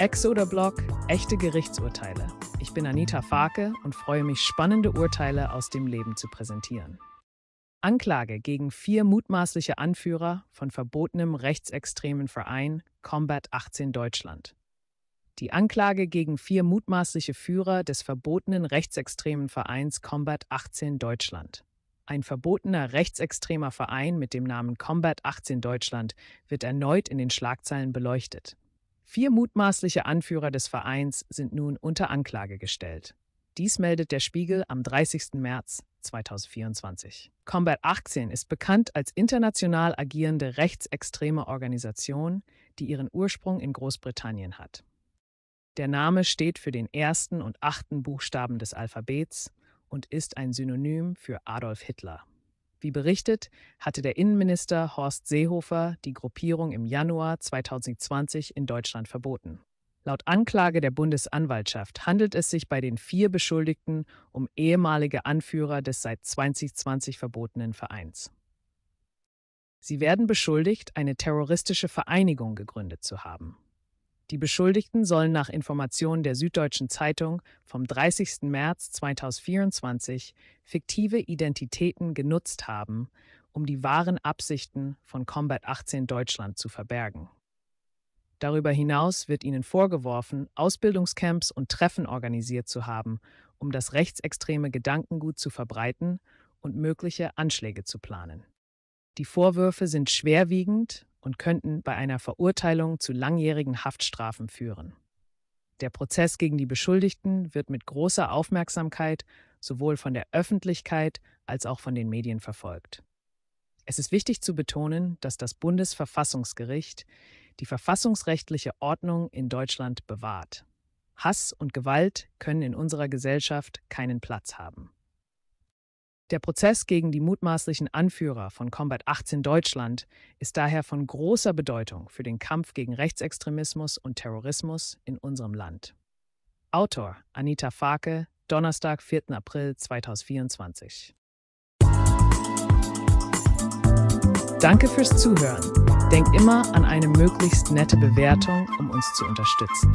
Exoder Blog, echte Gerichtsurteile. Ich bin Anita Farke und freue mich, spannende Urteile aus dem Leben zu präsentieren. Anklage gegen vier mutmaßliche Anführer von verbotenem rechtsextremen Verein Combat 18 Deutschland. Die Anklage gegen vier mutmaßliche Führer des verbotenen rechtsextremen Vereins Combat 18 Deutschland. Ein verbotener rechtsextremer Verein mit dem Namen Combat 18 Deutschland wird erneut in den Schlagzeilen beleuchtet. Vier mutmaßliche Anführer des Vereins sind nun unter Anklage gestellt. Dies meldet der Spiegel am 30. März 2024. Combat 18 ist bekannt als international agierende rechtsextreme Organisation, die ihren Ursprung in Großbritannien hat. Der Name steht für den ersten und achten Buchstaben des Alphabets und ist ein Synonym für Adolf Hitler. Wie berichtet, hatte der Innenminister Horst Seehofer die Gruppierung im Januar 2020 in Deutschland verboten. Laut Anklage der Bundesanwaltschaft handelt es sich bei den vier Beschuldigten um ehemalige Anführer des seit 2020 verbotenen Vereins. Sie werden beschuldigt, eine terroristische Vereinigung gegründet zu haben. Die Beschuldigten sollen nach Informationen der Süddeutschen Zeitung vom 30. März 2024 fiktive Identitäten genutzt haben, um die wahren Absichten von Combat 18 Deutschland zu verbergen. Darüber hinaus wird ihnen vorgeworfen, Ausbildungscamps und Treffen organisiert zu haben, um das rechtsextreme Gedankengut zu verbreiten und mögliche Anschläge zu planen. Die Vorwürfe sind schwerwiegend und könnten bei einer Verurteilung zu langjährigen Haftstrafen führen. Der Prozess gegen die Beschuldigten wird mit großer Aufmerksamkeit sowohl von der Öffentlichkeit als auch von den Medien verfolgt. Es ist wichtig zu betonen, dass das Bundesverfassungsgericht die verfassungsrechtliche Ordnung in Deutschland bewahrt. Hass und Gewalt können in unserer Gesellschaft keinen Platz haben. Der Prozess gegen die mutmaßlichen Anführer von Combat 18 Deutschland ist daher von großer Bedeutung für den Kampf gegen Rechtsextremismus und Terrorismus in unserem Land. Autor Anita Farke, Donnerstag, 4. April 2024. Danke fürs Zuhören. Denk immer an eine möglichst nette Bewertung, um uns zu unterstützen.